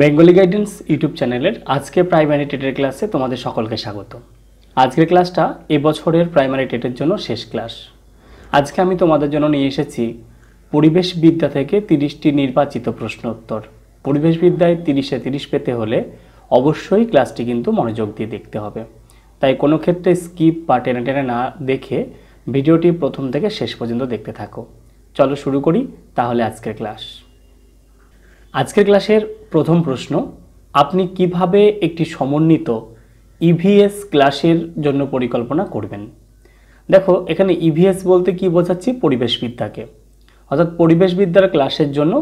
Bengali guidance YouTube চ্যানেলের আজকে primary টেটের ক্লাসে তোমাদের সকলকে স্বাগত আজকের ক্লাসটা এবছরের প্রাইমারি টেটের জন্য শেষ ক্লাস আজকে আমি তোমাদের জন্য নিয়ে এসেছি পরিবেশবিদ্যা থেকে তিরিশটি নির্বাচিত প্রশ্ন উত্তর পরিবেশবিদ্যায় তিরিশে তিরিশ পেতে হলে অবশ্যই ক্লাসটি কিন্তু মনোযোগ দিয়ে দেখতে হবে তাই কোনো ক্ষেত্রে স্কিপ বা টেনে টেনে না দেখে ভিডিওটি প্রথম থেকে শেষ পর্যন্ত দেখতে থাকো চলো শুরু করি তাহলে আজকের ক্লাস আজকের ক্লাসের প্রথম প্রশ্ন আপনি কিভাবে একটি সমন্বিত ইভিএস e ক্লাসের জন্য পরিকল্পনা করবেন দেখো এখানে ইভিএস e বলতে কি বোঝাচ্ছি পরিবেশবিদ্যাকে অর্থাৎ পরিবেশবিদ্যার ক্লাসের জন্য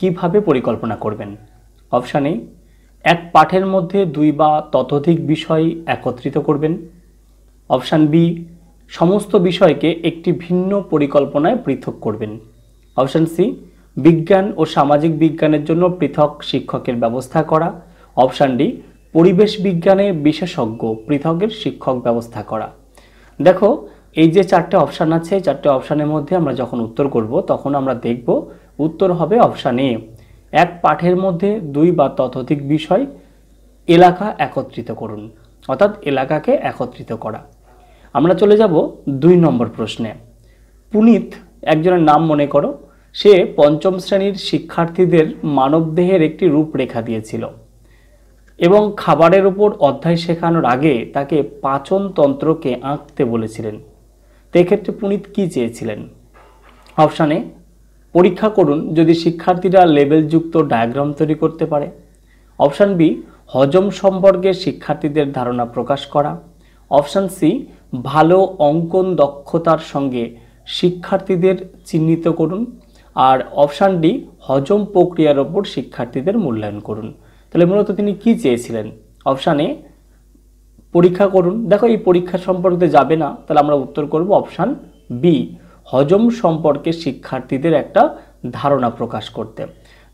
কিভাবে পরিকল্পনা করবেন অপশান এ এক পাঠের মধ্যে দুই বা ততোধিক বিষয় একত্রিত করবেন অপশান বি সমস্ত বিষয়কে একটি ভিন্ন পরিকল্পনায় পৃথক করবেন অপশান সি বিজ্ঞান ও সামাজিক বিজ্ঞানের জন্য পৃথক শিক্ষকের ব্যবস্থা করা অপশান ডি পরিবেশ বিজ্ঞানে বিশেষজ্ঞ পৃথকের শিক্ষক ব্যবস্থা করা দেখো এই যে চারটে অপশান আছে চারটে অপশানের মধ্যে আমরা যখন উত্তর করব তখন আমরা দেখব উত্তর হবে অপশান এ এক পাঠের মধ্যে দুই বা ততোধিক বিষয় এলাকা একত্রিত করুন অর্থাৎ এলাকাকে একত্রিত করা আমরা চলে যাব দুই নম্বর প্রশ্নে পুনিত একজনের নাম মনে করো সে পঞ্চম শ্রেণীর শিক্ষার্থীদের মানবদেহের একটি রূপরেখা দিয়েছিল এবং খাবারের উপর অধ্যায় শেখানোর আগে তাকে তন্ত্রকে আঁকতে বলেছিলেন এক্ষেত্রে পুনিত কি চেয়েছিলেন অপশানে পরীক্ষা করুন যদি শিক্ষার্থীরা লেবেলযুক্ত ডায়াগ্রাম তৈরি করতে পারে অপশান বি হজম সম্পর্কে শিক্ষার্থীদের ধারণা প্রকাশ করা অপশান সি ভালো অঙ্কন দক্ষতার সঙ্গে শিক্ষার্থীদের চিহ্নিত করুন আর অপশান ডি হজম প্রক্রিয়ার ওপর শিক্ষার্থীদের মূল্যায়ন করুন তাহলে মূলত তিনি কি চেয়েছিলেন অপশানে পরীক্ষা করুন দেখো এই পরীক্ষা সম্পর্কে যাবে না তাহলে আমরা উত্তর করব অপশান বি হজম সম্পর্কে শিক্ষার্থীদের একটা ধারণা প্রকাশ করতে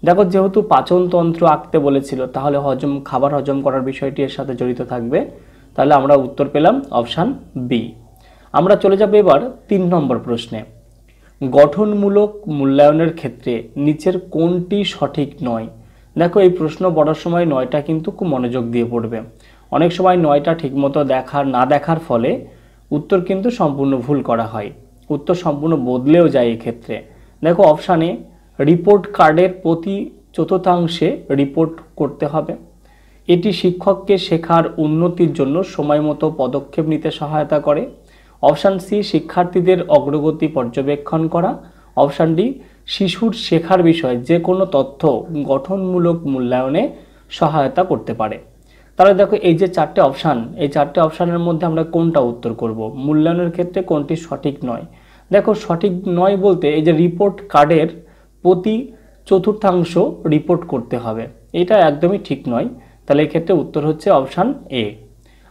দেখো যেহেতু পাচনতন্ত্র আঁকতে বলেছিল তাহলে হজম খাবার হজম করার বিষয়টি এর সাথে জড়িত থাকবে তাহলে আমরা উত্তর পেলাম অপশান বি আমরা চলে যাব এবার তিন নম্বর প্রশ্নে গঠনমূলক মূল্যায়নের ক্ষেত্রে নিচের কোনটি সঠিক নয় দেখো এই প্রশ্ন পড়ার সময় নয়টা কিন্তু খুব মনোযোগ দিয়ে পড়বে অনেক সময় নয়টা ঠিকমতো দেখার না দেখার ফলে উত্তর কিন্তু সম্পূর্ণ ভুল করা হয় উত্তর সম্পূর্ণ বদলেও যায় এক্ষেত্রে দেখো অপশানে রিপোর্ট কার্ডের প্রতি চতুর্থাংশে রিপোর্ট করতে হবে এটি শিক্ষককে শেখার উন্নতির জন্য সময় মতো পদক্ষেপ নিতে সহায়তা করে অপশান সি শিক্ষার্থীদের অগ্রগতি পর্যবেক্ষণ করা অপশান ডি শিশুর শেখার বিষয়ে যে কোনো তথ্য গঠনমূলক মূল্যায়নে সহায়তা করতে পারে তাহলে দেখো এই যে চারটে অপশান এই চারটে অপশানের মধ্যে আমরা কোনটা উত্তর করব মূল্যায়নের ক্ষেত্রে কোনটি সঠিক নয় দেখো সঠিক নয় বলতে এই যে রিপোর্ট কার্ডের প্রতি চতুর্থাংশ রিপোর্ট করতে হবে এটা একদমই ঠিক নয় তাহলে এক্ষেত্রে উত্তর হচ্ছে অপশান এ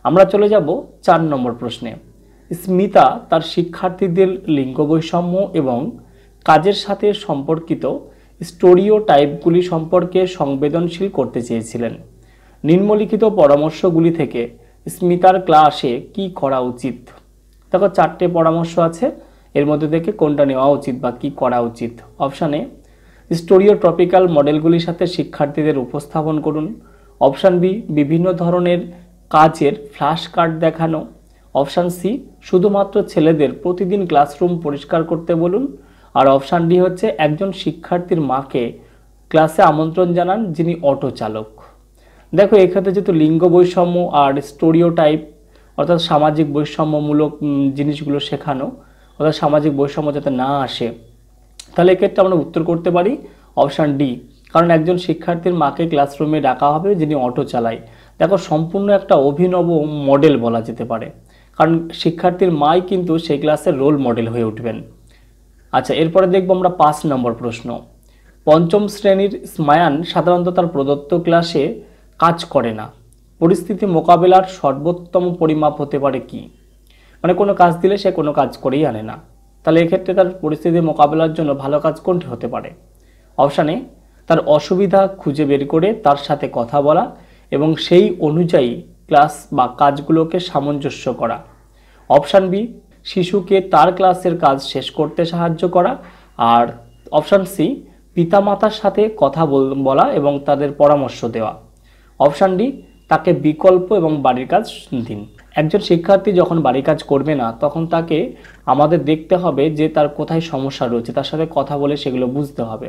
আমরা চলে যাব চার নম্বর প্রশ্নে স্মিতা তার শিক্ষার্থীদের লিঙ্গ বৈষম্য এবং কাজের সাথে সম্পর্কিত স্টোরিও টাইপগুলি সম্পর্কে সংবেদনশীল করতে চেয়েছিলেন নিম্নলিখিত পরামর্শগুলি থেকে স্মিতার ক্লাসে কি করা উচিত দেখো চারটে পরামর্শ আছে এর মধ্যে থেকে কোনটা নেওয়া উচিত বা কি করা উচিত অপশানে স্টোরিও ট্রপিক্যাল মডেলগুলির সাথে শিক্ষার্থীদের উপস্থাপন করুন অপশান বি বিভিন্ন ধরনের কাজের ফ্ল্যাশ কার্ড দেখানো অপশান সি শুধুমাত্র ছেলেদের প্রতিদিন ক্লাসরুম পরিষ্কার করতে বলুন আর অপশান ডি হচ্ছে একজন শিক্ষার্থীর মাকে ক্লাসে আমন্ত্রণ জানান যিনি অটো চালক দেখো এক্ষেত্রে যেহেতু লিঙ্গ বৈষম্য আর স্টোরিও টাইপ অর্থাৎ সামাজিক বৈষম্যমূলক জিনিসগুলো শেখানো অর্থাৎ সামাজিক বৈষম্য যাতে না আসে তাহলে এক্ষেত্রে আমরা উত্তর করতে পারি অপশান ডি কারণ একজন শিক্ষার্থীর মাকে ক্লাসরুমে ডাকা হবে যিনি অটো চালায় দেখো সম্পূর্ণ একটা অভিনব মডেল বলা যেতে পারে কারণ শিক্ষার্থীর মাই কিন্তু সেই ক্লাসের রোল মডেল হয়ে উঠবেন আচ্ছা এরপরে দেখব আমরা পাঁচ নম্বর প্রশ্ন পঞ্চম শ্রেণীর স্মায়ান সাধারণত তার প্রদত্ত ক্লাসে কাজ করে না পরিস্থিতি মোকাবেলার সর্বোত্তম পরিমাপ হতে পারে কি মানে কোনো কাজ দিলে সে কোনো কাজ করেই আনে না তাহলে এক্ষেত্রে তার পরিস্থিতি মোকাবেলার জন্য ভালো কাজ কোনটি হতে পারে অবশানে তার অসুবিধা খুঁজে বের করে তার সাথে কথা বলা এবং সেই অনুযায়ী ক্লাস বা কাজগুলোকে সামঞ্জস্য করা অপশান বি শিশুকে তার ক্লাসের কাজ শেষ করতে সাহায্য করা আর অপশান সি পিতামাতার সাথে কথা বলা এবং তাদের পরামর্শ দেওয়া অপশান ডি তাকে বিকল্প এবং বাড়ির কাজ দিন একজন শিক্ষার্থী যখন বাড়ির কাজ করবে না তখন তাকে আমাদের দেখতে হবে যে তার কোথায় সমস্যা রয়েছে তার সাথে কথা বলে সেগুলো বুঝতে হবে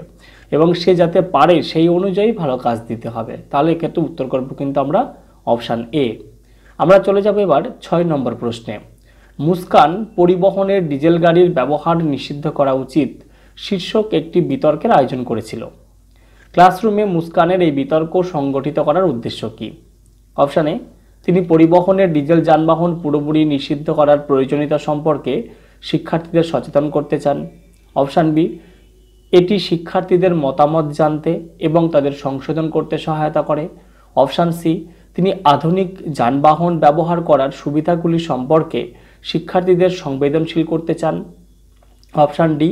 এবং সে যাতে পারে সেই অনুযায়ী ভালো কাজ দিতে হবে তাহলে এক্ষেত্রে উত্তরকল্প কিন্তু আমরা অপশান এ আমরা চলে যাব এবার ছয় নম্বর প্রশ্নে মুস্কান পরিবহনের ডিজেল গাড়ির ব্যবহার নিষিদ্ধ করা উচিত শীর্ষক একটি বিতর্কের আয়োজন করেছিল ক্লাসরুমে মুস্কানের এই বিতর্ক সংগঠিত করার উদ্দেশ্য কী অপশানে তিনি পরিবহনের ডিজেল যানবাহন পুরোপুরি নিষিদ্ধ করার প্রয়োজনীয়তা সম্পর্কে শিক্ষার্থীদের সচেতন করতে চান অপশান বি এটি শিক্ষার্থীদের মতামত জানতে এবং তাদের সংশোধন করতে সহায়তা করে অপশান সি তিনি আধুনিক যানবাহন ব্যবহার করার সুবিধাগুলি সম্পর্কে শিক্ষার্থীদের সংবেদনশীল করতে চান অপশান ডি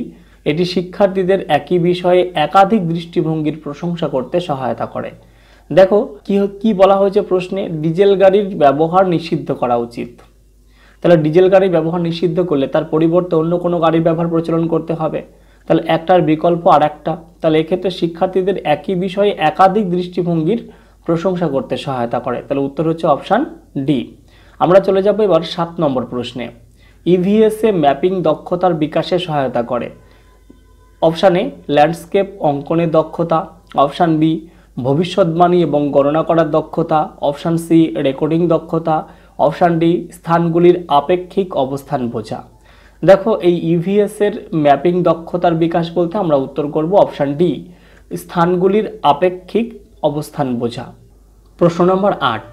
এটি শিক্ষার্থীদের একই বিষয়ে একাধিক দৃষ্টিভঙ্গির প্রশংসা করতে সহায়তা করে দেখো কি কি বলা হয়েছে প্রশ্নে ডিজেল গাড়ির ব্যবহার নিষিদ্ধ করা উচিত তাহলে ডিজেল গাড়ির ব্যবহার নিষিদ্ধ করলে তার পরিবর্তে অন্য কোনো গাড়ির ব্যবহার প্রচলন করতে হবে তাহলে একটার বিকল্প আর একটা তাহলে এক্ষেত্রে শিক্ষার্থীদের একই বিষয়ে একাধিক দৃষ্টিভঙ্গির প্রশংসা করতে সহায়তা করে তাহলে উত্তর হচ্ছে অপশান ডি আমরা চলে যাব এবার সাত নম্বর প্রশ্নে ইভিএসএ e ম্যাপিং দক্ষতার বিকাশে সহায়তা করে অপশানে ল্যান্ডস্কেপ অঙ্কনের দক্ষতা অপশান বি ভবিষ্যৎবাণী এবং গণনা করার দক্ষতা অপশান সি রেকর্ডিং দক্ষতা অপশান ডি স্থানগুলির আপেক্ষিক অবস্থান বোঝা দেখো এই ইভিএসের e ম্যাপিং দক্ষতার বিকাশ বলতে আমরা উত্তর করব অপশান ডি স্থানগুলির আপেক্ষিক অবস্থান বোঝা প্রশ্ন নম্বর আট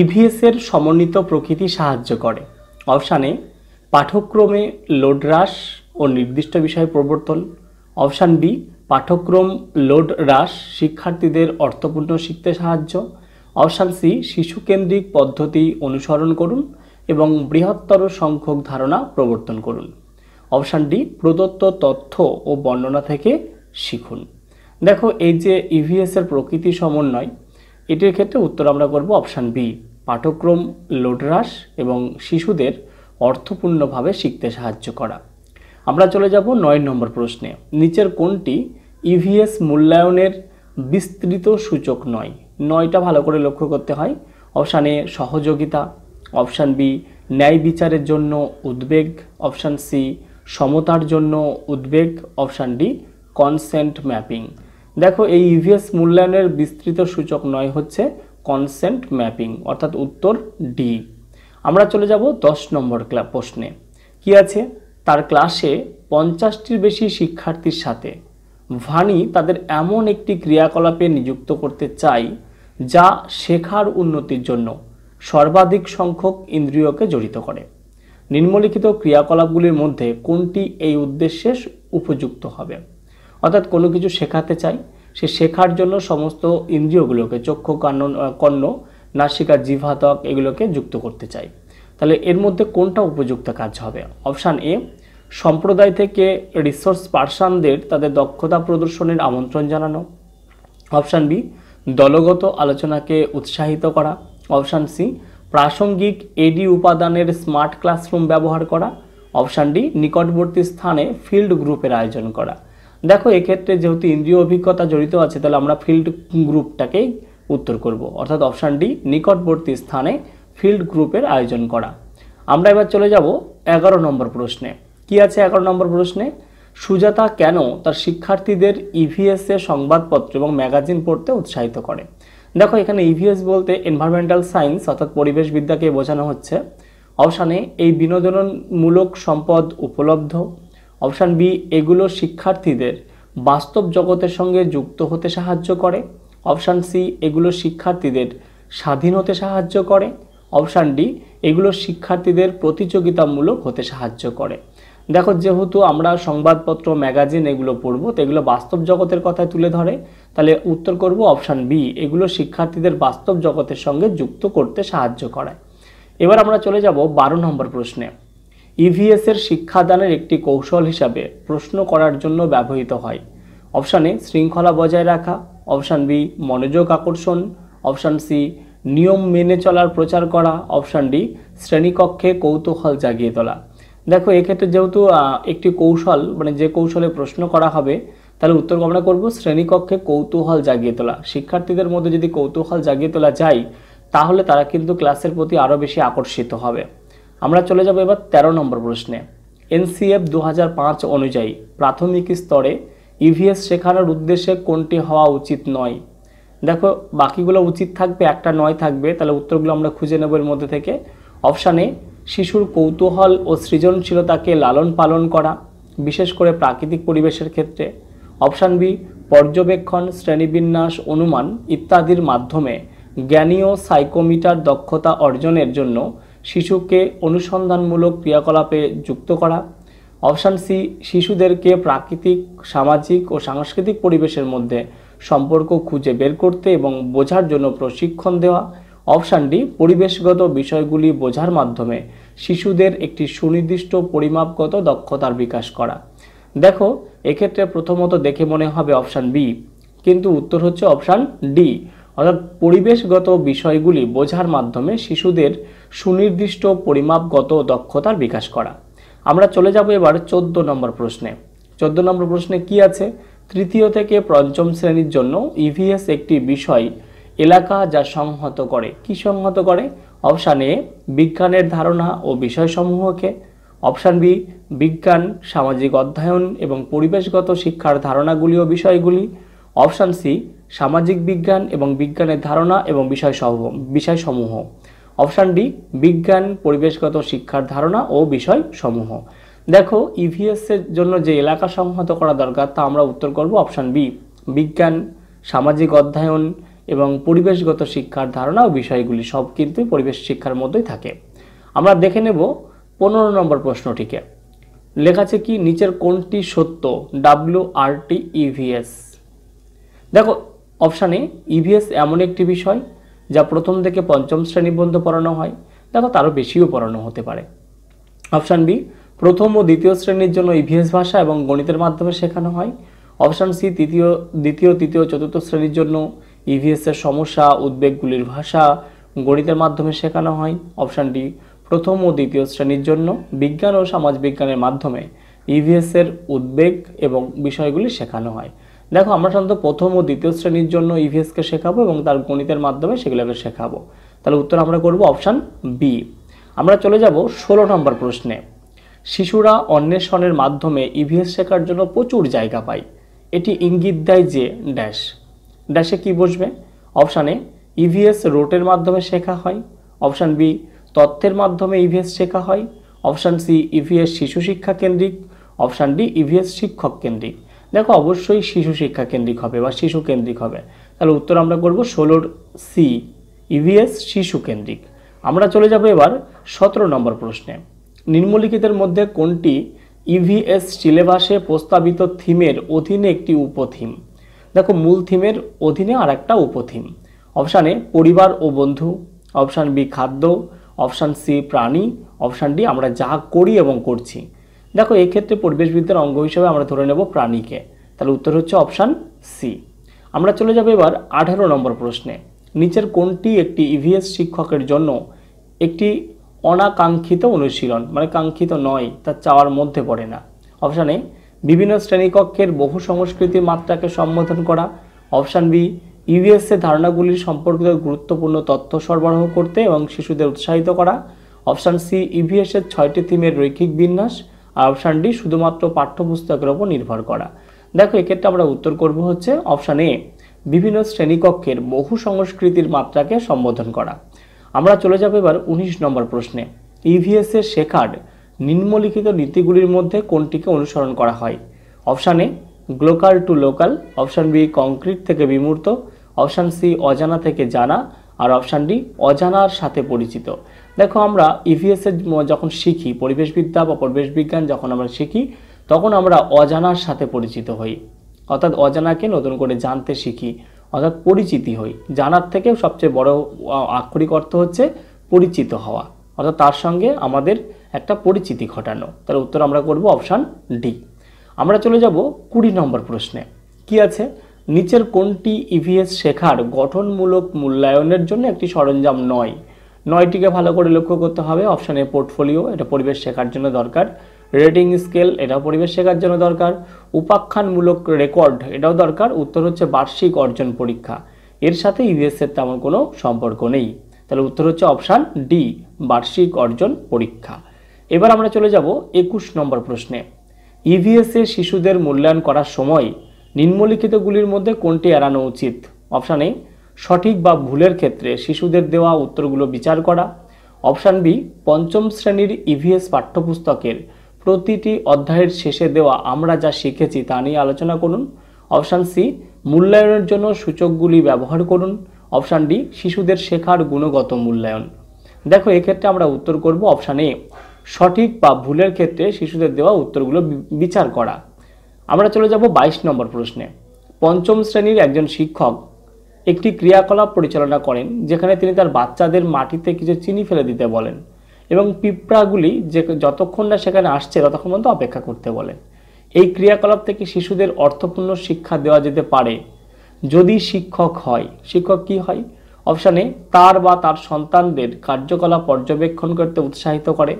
ইভিএসের e সমন্বিত প্রকৃতি সাহায্য করে অপশানে পাঠ্যক্রমে লোড হ্রাস ও নির্দিষ্ট বিষয় প্রবর্তন অপশান বি পাঠ্যক্রম লোড হ্রাস শিক্ষার্থীদের অর্থপূর্ণ শিখতে সাহায্য অপশান সি শিশুকেন্দ্রিক পদ্ধতি অনুসরণ করুন এবং বৃহত্তর সংখ্যক ধারণা প্রবর্তন করুন অপশান ডি প্রদত্ত তথ্য ও বর্ণনা থেকে শিখুন দেখো এই যে ইভিএস e এর প্রকৃতি সমন্বয় এটির ক্ষেত্রে উত্তর আমরা করব অপশান বি পাঠ্যক্রম লোড হ্রাস এবং শিশুদের অর্থপূর্ণভাবে শিখতে সাহায্য করা আমরা চলে যাব নয় নম্বর প্রশ্নে নিচের কোনটি ইভিএস e মূল্যায়নের বিস্তৃত সূচক নয় নয়টা ভালো করে লক্ষ্য করতে হয় অপশান এ সহযোগিতা অপশান বি ন্যায় বিচারের জন্য উদ্বেগ অপশান সি সমতার জন্য উদ্বেগ অপশান ডি কনসেন্ট ম্যাপিং দেখো এই ইভিএস মূল্যায়নের বিস্তৃত সূচক নয় হচ্ছে কনসেন্ট ম্যাপিং অর্থাৎ উত্তর ডি আমরা চলে যাব দশ নম্বর ক্লাব প্রশ্নে কি আছে তার ক্লাসে পঞ্চাশটির বেশি শিক্ষার্থীর সাথে ভানি তাদের এমন একটি ক্রিয়াকলাপে নিযুক্ত করতে চাই যা শেখার উন্নতির জন্য সর্বাধিক সংখ্যক ইন্দ্রিয়কে জড়িত করে নিম্নলিখিত ক্রিয়াকলাপগুলির মধ্যে কোনটি এই উদ্দেশ্যে উপযুক্ত হবে অর্থাৎ কোনো কিছু শেখাতে চাই সে শেখার জন্য সমস্ত ইন্দ্রিয়গুলোকে চক্ষু কান্ন কর্ণ নাসিকা জিভাতক এগুলোকে যুক্ত করতে চাই তাহলে এর মধ্যে কোনটা উপযুক্ত কাজ হবে অপশান এ সম্প্রদায় থেকে রিসোর্স পার্সানদের তাদের দক্ষতা প্রদর্শনের আমন্ত্রণ জানানো অপশান বি দলগত আলোচনাকে উৎসাহিত করা অপশান সি প্রাসঙ্গিক এডি উপাদানের স্মার্ট ক্লাসরুম ব্যবহার করা অপশান ডি নিকটবর্তী স্থানে ফিল্ড গ্রুপের আয়োজন করা দেখো এক্ষেত্রে যেহেতু ইন্দ্রিয় অভিজ্ঞতা জড়িত আছে তাহলে আমরা ফিল্ড গ্রুপটাকেই উত্তর করব অর্থাৎ অপশান ডি নিকটবর্তী স্থানে ফিল্ড গ্রুপের আয়োজন করা আমরা এবার চলে যাব এগারো নম্বর প্রশ্নে কি আছে এগারো নম্বর প্রশ্নে সুজাতা কেন তার শিক্ষার্থীদের ইভিএস e এর সংবাদপত্র এবং ম্যাগাজিন পড়তে উৎসাহিত করে দেখো এখানে ইভিএস e বলতে এনভায়রনমেন্টাল সায়েন্স অর্থাৎ পরিবেশবিদ্যাকে বোঝানো হচ্ছে অবসানে এই বিনোদনমূলক সম্পদ উপলব্ধ অপশান বি এগুলো শিক্ষার্থীদের বাস্তব জগতের সঙ্গে যুক্ত হতে সাহায্য করে অপশান সি এগুলো শিক্ষার্থীদের স্বাধীন হতে সাহায্য করে অপশান ডি এগুলো শিক্ষার্থীদের প্রতিযোগিতামূলক হতে সাহায্য করে দেখো যেহেতু আমরা সংবাদপত্র ম্যাগাজিন এগুলো পড়বো তো এগুলো বাস্তব জগতের কথায় তুলে ধরে তাহলে উত্তর করব অপশান বি এগুলো শিক্ষার্থীদের বাস্তব জগতের সঙ্গে যুক্ত করতে সাহায্য করে এবার আমরা চলে যাব বারো নম্বর প্রশ্নে ইভিএস e এর শিক্ষাদানের একটি কৌশল হিসাবে প্রশ্ন করার জন্য ব্যবহৃত হয় অপশান এ শৃঙ্খলা বজায় রাখা অপশান বি মনোযোগ আকর্ষণ অপশান সি নিয়ম মেনে চলার প্রচার করা অপশান ডি শ্রেণীকক্ষে কৌতূহল জাগিয়ে তোলা দেখো এক্ষেত্রে যেহেতু একটি কৌশল মানে যে কৌশলে প্রশ্ন করা হবে তাহলে উত্তর আমরা করবো শ্রেণীকক্ষে কৌতূহল জাগিয়ে তোলা শিক্ষার্থীদের মধ্যে যদি কৌতূহল জাগিয়ে তোলা যায় তাহলে তারা কিন্তু ক্লাসের প্রতি আরও বেশি আকর্ষিত হবে আমরা চলে যাব এবার ১৩ নম্বর প্রশ্নে এনসিএফ দু অনুযায়ী প্রাথমিক স্তরে ইভিএস শেখানোর উদ্দেশ্যে কোনটি হওয়া উচিত নয় দেখো বাকিগুলো উচিত থাকবে একটা নয় থাকবে তাহলে উত্তরগুলো আমরা খুঁজে নেব এর মধ্যে থেকে অপশানে শিশুর কৌতূহল ও সৃজনশীলতাকে লালন পালন করা বিশেষ করে প্রাকৃতিক পরিবেশের ক্ষেত্রে অপশান বি পর্যবেক্ষণ শ্রেণীবিন্যাস অনুমান ইত্যাদির মাধ্যমে জ্ঞানীয় সাইকোমিটার দক্ষতা অর্জনের জন্য শিশুকে অনুসন্ধানমূলক ক্রিয়াকলাপে যুক্ত করা অপশান সি শিশুদেরকে প্রাকৃতিক সামাজিক ও সাংস্কৃতিক পরিবেশের মধ্যে সম্পর্ক খুঁজে বের করতে এবং বোঝার জন্য প্রশিক্ষণ দেওয়া অপশান ডি পরিবেশগত বিষয়গুলি বোঝার মাধ্যমে শিশুদের একটি সুনির্দিষ্ট পরিমাপগত দক্ষতার বিকাশ করা দেখো এক্ষেত্রে প্রথমত দেখে মনে হবে অপশান বি কিন্তু উত্তর হচ্ছে অপশান ডি অর্থাৎ পরিবেশগত বিষয়গুলি বোঝার মাধ্যমে শিশুদের সুনির্দিষ্ট পরিমাপগত দক্ষতার বিকাশ করা আমরা চলে যাব এবার চোদ্দ নম্বর প্রশ্নে চোদ্দ নম্বর প্রশ্নে কি আছে তৃতীয় থেকে পঞ্চম শ্রেণীর জন্য ইভিএস e একটি বিষয় এলাকা যা সংহত করে কি সংহত করে অপশান এ বিজ্ঞানের ধারণা ও বিষয়সমূহকে অপশান বি বিজ্ঞান সামাজিক অধ্যয়ন এবং পরিবেশগত শিক্ষার ধারণাগুলি ও বিষয়গুলি অপশান সি সামাজিক বিজ্ঞান এবং বিজ্ঞানের ধারণা এবং বিষয়সহ বিষয়সমূহ অপশান ডি বিজ্ঞান পরিবেশগত শিক্ষার ধারণা ও বিষয়সমূহ দেখো ইভিএসের e জন্য যে এলাকা সংহত করা দরকার তা আমরা উত্তর করব অপশান বি বিজ্ঞান সামাজিক অধ্যয়ন এবং পরিবেশগত শিক্ষার ধারণা ও বিষয়গুলি সব কিন্তু পরিবেশ শিক্ষার মধ্যেই থাকে আমরা দেখে নেব পনেরো নম্বর প্রশ্নটিকে লেখা আছে কি নিচের কোনটি সত্য ডাব্লিউ আর টি ইভিএস দেখো অপশানে ইভিএস e এমন একটি বিষয় যা প্রথম থেকে পঞ্চম শ্রেণী পর্যন্ত পড়ানো হয় দেখো তারও বেশিও পড়ানো হতে পারে অপশান বি প্রথম ও দ্বিতীয় শ্রেণীর জন্য ইভিএস e ভাষা এবং গণিতের মাধ্যমে শেখানো হয় অপশান সি তৃতীয় দ্বিতীয় তৃতীয় চতুর্থ শ্রেণীর জন্য ইভিএসের e সমস্যা উদ্বেগগুলির ভাষা গণিতের মাধ্যমে শেখানো হয় অপশান ডি প্রথম ও দ্বিতীয় শ্রেণীর জন্য বিজ্ঞান ও সমাজবিজ্ঞানের মাধ্যমে ইভিএসের উদ্বেগ এবং বিষয়গুলি শেখানো হয় দেখো আমরা সাধারণত প্রথম ও দ্বিতীয় শ্রেণীর জন্য ইভিএসকে e শেখাবো এবং তার গণিতের মাধ্যমে সেগুলোকে শেখাবো তাহলে উত্তর আমরা করব অপশান বি আমরা চলে যাব ষোলো নম্বর প্রশ্নে শিশুরা অন্বেষণের মাধ্যমে ইভিএস e শেখার জন্য প্রচুর জায়গা পায় এটি ইঙ্গিত দেয় যে ড্যাশ ড্যাশে কি বসবে অপশানে ইভিএস e রোটের মাধ্যমে শেখা হয় অপশান বি তথ্যের মাধ্যমে ইভিএস শেখা হয় অপশান সি ইভিএস শিশু শিক্ষা কেন্দ্রিক অপশান ডি ইভিএস শিক্ষক কেন্দ্রিক দেখো অবশ্যই শিশু শিক্ষা কেন্দ্রিক হবে বা শিশু কেন্দ্রিক হবে তাহলে উত্তর আমরা করব ষোলোর সি ইভিএস e শিশু কেন্দ্রিক আমরা চলে যাব এবার সতেরো নম্বর প্রশ্নে নিম্নলিখিতের মধ্যে কোনটি ইভিএস e সিলেবাসে প্রস্তাবিত থিমের অধীনে একটি উপথিম দেখো মূল থিমের অধীনে আর একটা উপথিম অপশান এ পরিবার ও বন্ধু অপশান বি খাদ্য অপশান সি প্রাণী অপশান ডি আমরা যা করি এবং করছি দেখো এই ক্ষেত্রে পরিবেশবিদ্যার অঙ্গ হিসেবে আমরা ধরে নেব প্রাণীকে তাহলে উত্তর হচ্ছে অপশান সি আমরা চলে যাব এবার আঠারো নম্বর প্রশ্নে নিচের কোনটি একটি ইভিএস e শিক্ষকের জন্য একটি অনাকাঙ্ক্ষিত অনুশীলন মানে কাঙ্ক্ষিত নয় তার চাওয়ার মধ্যে পড়ে না অপশানে বিভিন্ন শ্রেণীকক্ষের বহু সংস্কৃতির মাত্রাকে সম্বোধন করা অপশান বি ইউএসএ e ধারণাগুলির সম্পর্কিত গুরুত্বপূর্ণ তথ্য সরবরাহ করতে এবং শিশুদের উৎসাহিত করা অপশান সি ইভিএসের e ছয়টি থিমের রৈখিক বিন্যাস অপশানটি শুধুমাত্র পাঠ্যপুস্তকের ওপর নির্ভর করা দেখো এক্ষেত্রে আমরা উত্তর করব হচ্ছে অপশান এ বিভিন্ন শ্রেণীকক্ষের বহু সংস্কৃতির মাত্রাকে সম্বোধন করা আমরা চলে যাব এবার ১৯ নম্বর প্রশ্নে ইভিএসের e শেখার নিম্নলিখিত নীতিগুলির মধ্যে কোনটিকে অনুসরণ করা হয় option A glocal to local option B concrete থেকে বিমূর্ত অপশান সি অজানা থেকে জানা আর অপশান ডি অজানার সাথে পরিচিত দেখো আমরা ইভিএসের e যখন শিখি পরিবেশবিদ্যা বা পরিবেশ বিজ্ঞান যখন আমরা শিখি তখন আমরা অজানার সাথে পরিচিত হই অর্থাৎ অজানাকে নতুন করে জানতে শিখি অর্থাৎ পরিচিতি হই জানার থেকে সবচেয়ে বড় আক্ষরিক অর্থ হচ্ছে পরিচিত হওয়া অর্থাৎ তার সঙ্গে আমাদের একটা পরিচিতি ঘটানো তার উত্তর আমরা করব অপশান ডি আমরা চলে যাব কুড়ি নম্বর প্রশ্নে কি আছে নিচের কোনটি ইভিএস e শেখার গঠনমূলক মূল্যায়নের জন্য একটি সরঞ্জাম নয় নয়টিকে ভালো করে লক্ষ্য করতে হবে অপশান এ পোর্টফোলিও এটা পরিবেশ শেখার জন্য দরকার রেটিং স্কেল এটাও পরিবেশ শেখার জন্য দরকার উপাখ্যানমূলক রেকর্ড এটাও দরকার উত্তর হচ্ছে বার্ষিক অর্জন পরীক্ষা এর সাথে ইভিএসের তেমন কোনো সম্পর্ক নেই তাহলে উত্তর হচ্ছে অপশান ডি বার্ষিক অর্জন পরীক্ষা এবার আমরা চলে যাব একুশ নম্বর প্রশ্নে ইভিএসএ শিশুদের মূল্যায়ন করার সময় নিম্নলিখিতগুলির মধ্যে কোনটি এড়ানো উচিত অপশান এ সঠিক বা ভুলের ক্ষেত্রে শিশুদের দেওয়া উত্তরগুলো বিচার করা অপশান বি পঞ্চম শ্রেণীর ইভিএস e পাঠ্যপুস্তকের প্রতিটি অধ্যায়ের শেষে দেওয়া আমরা যা শিখেছি তা নিয়ে আলোচনা করুন অপশান সি মূল্যায়নের জন্য সূচকগুলি ব্যবহার করুন অপশান ডি শিশুদের শেখার গুণগত মূল্যায়ন দেখো এক্ষেত্রে আমরা উত্তর করব অপশান এ সঠিক বা ভুলের ক্ষেত্রে শিশুদের দেওয়া উত্তরগুলো বিচার করা আমরা চলে যাব ২২ নম্বর প্রশ্নে পঞ্চম শ্রেণীর একজন শিক্ষক একটি ক্রিয়াকলাপ পরিচালনা করেন যেখানে তিনি তার বাচ্চাদের মাটিতে কিছু চিনি ফেলে দিতে বলেন এবং পিঁপড়াগুলি যে যতক্ষণ না সেখানে আসছে ততক্ষণ পর্যন্ত অপেক্ষা করতে বলেন এই ক্রিয়াকলাপ থেকে শিশুদের অর্থপূর্ণ শিক্ষা দেওয়া যেতে পারে যদি শিক্ষক হয় শিক্ষক কি হয় অপশানে তার বা তার সন্তানদের কার্যকলাপ পর্যবেক্ষণ করতে উৎসাহিত করে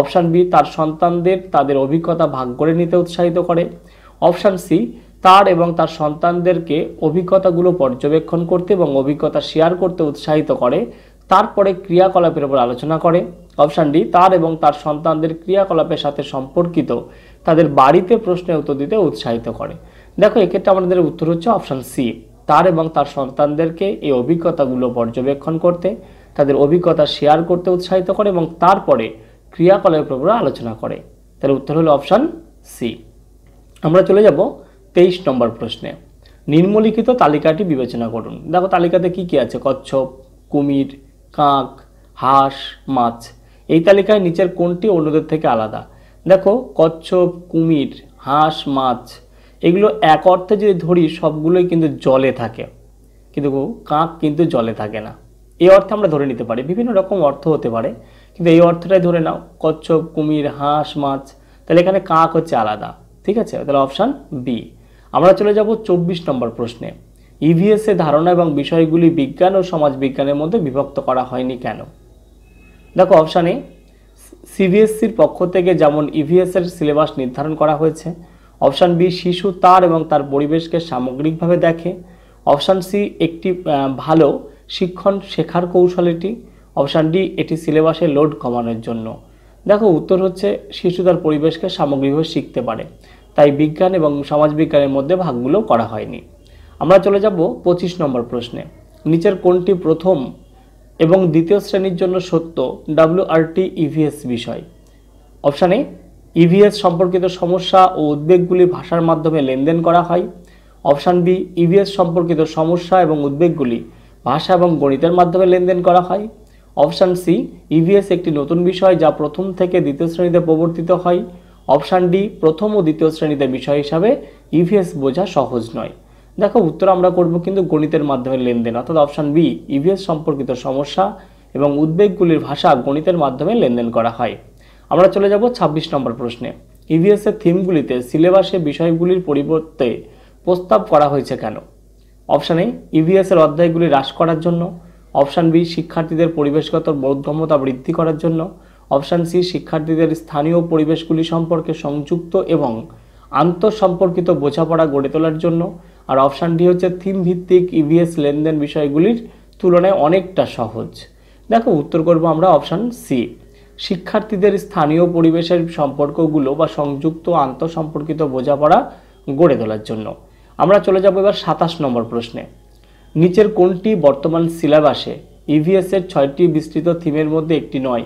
অপশান বি তার সন্তানদের তাদের অভিজ্ঞতা ভাগ করে নিতে উৎসাহিত করে অপশান সি তার এবং তার সন্তানদেরকে অভিজ্ঞতাগুলো পর্যবেক্ষণ করতে এবং অভিজ্ঞতা শেয়ার করতে উৎসাহিত করে তারপরে ক্রিয়াকলাপের উপর আলোচনা করে অপশান ডি তার এবং তার সন্তানদের ক্রিয়াকলাপের সাথে সম্পর্কিত তাদের বাড়িতে প্রশ্নের উত্তর দিতে উৎসাহিত করে দেখো এক্ষেত্রে আমাদের উত্তর হচ্ছে অপশান সি তার এবং তার সন্তানদেরকে এই অভিজ্ঞতাগুলো পর্যবেক্ষণ করতে তাদের অভিজ্ঞতা শেয়ার করতে উৎসাহিত করে এবং তারপরে ক্রিয়াকলাপের উপর আলোচনা করে তাহলে উত্তর হলো অপশান সি আমরা চলে যাব তেইশ নম্বর প্রশ্নে নিম্নলিখিত তালিকাটি বিবেচনা করুন দেখো তালিকাতে কি কি আছে কচ্ছপ কুমির কাক হাঁস মাছ এই তালিকায় নিচের কোনটি অন্যদের থেকে আলাদা দেখো কচ্ছপ কুমির হাঁস মাছ এগুলো এক অর্থে যদি ধরি সবগুলোই কিন্তু জলে থাকে কিন্তু কাক কিন্তু জলে থাকে না এই অর্থে আমরা ধরে নিতে পারি বিভিন্ন রকম অর্থ হতে পারে কিন্তু এই অর্থটাই ধরে নাও কচ্ছপ কুমির হাঁস মাছ তাহলে এখানে কাক হচ্ছে আলাদা ঠিক আছে তাহলে অপশান বি আমরা চলে যাব চব্বিশ নম্বর প্রশ্নে e এ ধারণা এবং বিষয়গুলি বিজ্ঞান ও সমাজ বিজ্ঞানের মধ্যে বিভক্ত করা হয়নি কেন দেখো অপশানে সিবিএসসির পক্ষ থেকে যেমন ইভিএসের e সিলেবাস নির্ধারণ করা হয়েছে অপশান বি শিশু তার এবং তার পরিবেশকে সামগ্রিকভাবে দেখে অপশান সি একটি ভালো শিক্ষণ শেখার কৌশল এটি অপশান ডি এটি সিলেবাসে লোড কমানোর জন্য দেখো উত্তর হচ্ছে শিশু তার পরিবেশকে সামগ্রিকভাবে শিখতে পারে তাই বিজ্ঞান এবং সমাজবিজ্ঞানের মধ্যে ভাগগুলো করা হয়নি আমরা চলে যাব ২৫ নম্বর প্রশ্নে নিচের কোনটি প্রথম এবং দ্বিতীয় শ্রেণীর জন্য সত্য ডাব্লিউআরটি ইভিএস e বিষয় অপশানে ইভিএস e সম্পর্কিত সমস্যা ও উদ্বেগগুলি ভাষার মাধ্যমে লেনদেন করা হয় অপশান বি ইভিএস e সম্পর্কিত সমস্যা এবং উদ্বেগগুলি ভাষা এবং গণিতের মাধ্যমে লেনদেন করা হয় অপশান সি ইভিএস একটি নতুন বিষয় যা প্রথম থেকে দ্বিতীয় শ্রেণীতে প্রবর্তিত হয় অপশান ডি প্রথম ও দ্বিতীয় শ্রেণীতে বিষয় হিসাবে ইভিএস e বোঝা সহজ নয় দেখো উত্তর আমরা করব কিন্তু গণিতের মাধ্যমে লেনদেন অর্থাৎ অপশান বি ইভিএস e সম্পর্কিত সমস্যা এবং উদ্বেগগুলির ভাষা গণিতের মাধ্যমে লেনদেন করা হয় আমরা চলে যাব ২৬ নম্বর প্রশ্নে ইভিএসের e থিমগুলিতে সিলেবাসে বিষয়গুলির পরিবর্তে প্রস্তাব করা হয়েছে কেন অপশান এ ইভিএসের অধ্যায়গুলি হ্রাস করার জন্য অপশান বি শিক্ষার্থীদের পরিবেশগত বোধগম্যতা বৃদ্ধি করার জন্য অপশান সি শিক্ষার্থীদের স্থানীয় পরিবেশগুলি সম্পর্কে সংযুক্ত এবং আন্তঃসম্পর্কিত বোঝাপড়া গড়ে তোলার জন্য আর অপশান ডি হচ্ছে থিম ভিত্তিক ইভিএস e লেনদেন বিষয়গুলির তুলনায় অনেকটা সহজ দেখো উত্তর করব আমরা অপশান সি শিক্ষার্থীদের স্থানীয় পরিবেশের সম্পর্কগুলো বা সংযুক্ত আন্তঃসম্পর্কিত বোঝাপড়া গড়ে তোলার জন্য আমরা চলে যাব এবার সাতাশ নম্বর প্রশ্নে নিচের কোনটি বর্তমান সিলেবাসে ইভিএসের e ছয়টি বিস্তৃত থিমের মধ্যে একটি নয়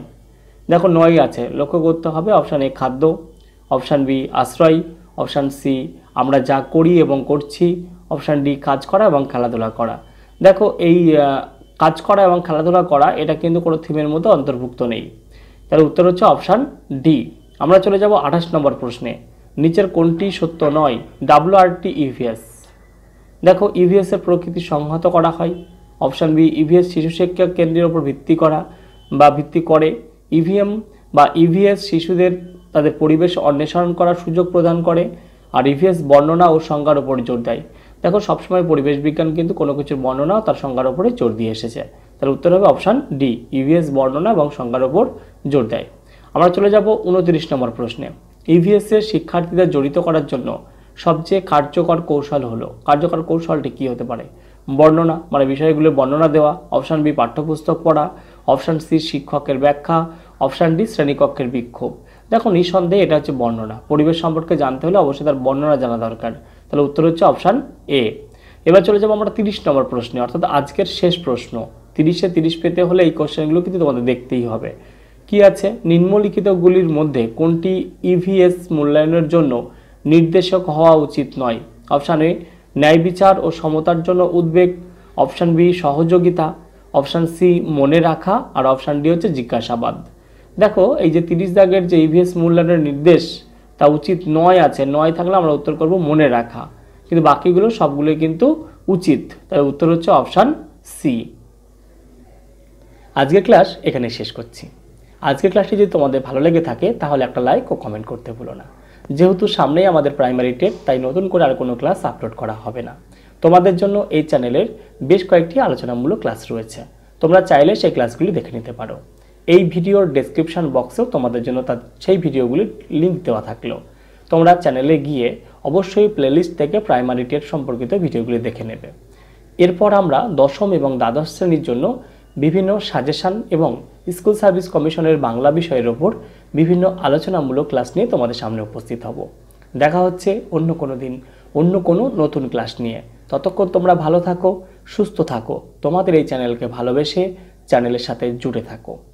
দেখো নয় আছে লক্ষ্য করতে হবে অপশান এ খাদ্য অপশান বি আশ্রয় অপশান সি আমরা যা করি এবং করছি অপশান ডি কাজ করা এবং খেলাধুলা করা দেখো এই কাজ করা এবং খেলাধুলা করা এটা কিন্তু কোনো থিমের মধ্যে অন্তর্ভুক্ত নেই তাহলে উত্তর হচ্ছে অপশান ডি আমরা চলে যাব আঠাশ নম্বর প্রশ্নে নিচের কোনটি সত্য নয় ডাব্লুআরটি ইভিএস e দেখো ইভিএসের e প্রকৃতি সংহত করা হয় অপশান বি ইভিএস e শিশু শিক্ষা কেন্দ্রের উপর ভিত্তি করা বা ভিত্তি করে ইভিএম e বা ইভিএস e শিশুদের তাদের পরিবেশ অন্বেষণ করার সুযোগ প্রদান করে আর ইভিএস e বর্ণনা ও সংজ্ঞার উপরে জোর দেয় দেখো সবসময় পরিবেশ বিজ্ঞান কিন্তু কোনো কিছুর বর্ণনা তার সংজ্ঞার উপরে জোর দিয়ে এসেছে তাহলে উত্তর হবে অপশান ডি ইভিএস বর্ণনা এবং সংজ্ঞার উপর জোর দেয় আমরা চলে যাব উনত্রিশ নম্বর প্রশ্নে ইভিএসের শিক্ষার্থীদের জড়িত করার জন্য সবচেয়ে কার্যকর কৌশল হলো কার্যকর কৌশলটি কী হতে পারে বর্ণনা মানে বিষয়গুলো বর্ণনা দেওয়া অপশান বি পাঠ্যপুস্তক পড়া অপশান সি শিক্ষকের ব্যাখ্যা অপশান ডি শ্রেণীকক্ষের বিক্ষোভ দেখো নিঃসন্দেহে এটা হচ্ছে বর্ণনা পরিবেশ সম্পর্কে জানতে হলে অবশ্যই তার বর্ণনা জানা দরকার তাহলে উত্তর হচ্ছে অপশান এ এবার চলে যাবো আমরা তিরিশ নম্বর প্রশ্নে অর্থাৎ আজকের শেষ প্রশ্ন তিরিশে তিরিশ পেতে হলে এই কোশ্চেনগুলো কিন্তু তোমাদের দেখতেই হবে কি আছে নিম্নলিখিতগুলির মধ্যে কোনটি ইভিএস e মূল্যায়নের জন্য নির্দেশক হওয়া উচিত নয় অপশান এ ন্যায় বিচার ও সমতার জন্য উদ্বেগ অপশান বি সহযোগিতা অপশান সি মনে রাখা আর অপশান ডি হচ্ছে জিজ্ঞাসাবাদ দেখো এই যে তিরিশ দাগের যে ইভিএস e মূল্যায়নের নির্দেশ তা উচিত নয় আছে নয় থাকলে আমরা উত্তর করব মনে রাখা কিন্তু বাকিগুলো সবগুলোই কিন্তু উচিত তাই উত্তর হচ্ছে অপশান সি আজকের ক্লাস এখানে শেষ করছি আজকের ক্লাসটি যদি তোমাদের ভালো লেগে থাকে তাহলে একটা লাইক ও কমেন্ট করতে ভুলো না যেহেতু সামনেই আমাদের প্রাইমারি টেট তাই নতুন করে আর কোনো ক্লাস আপলোড করা হবে না তোমাদের জন্য এই চ্যানেলের বেশ কয়েকটি আলোচনামূলক ক্লাস রয়েছে তোমরা চাইলে সেই ক্লাসগুলি দেখে নিতে পারো এই ভিডিওর ডেসক্রিপশান বক্সেও তোমাদের জন্য তার সেই ভিডিওগুলির লিঙ্ক দেওয়া থাকলো তোমরা চ্যানেলে গিয়ে অবশ্যই প্লেলিস্ট থেকে প্রাইমারি টেট সম্পর্কিত ভিডিওগুলি দেখে নেবে এরপর আমরা দশম এবং দ্বাদশ শ্রেণীর জন্য বিভিন্ন সাজেশান এবং স্কুল সার্ভিস কমিশনের বাংলা বিষয়ের ওপর বিভিন্ন আলোচনামূলক ক্লাস নিয়ে তোমাদের সামনে উপস্থিত হব দেখা হচ্ছে অন্য কোনো দিন অন্য কোনো নতুন ক্লাস নিয়ে ততক্ষণ তোমরা ভালো থাকো সুস্থ থাকো তোমাদের এই চ্যানেলকে ভালোবেসে চ্যানেলের সাথে জুড়ে থাকো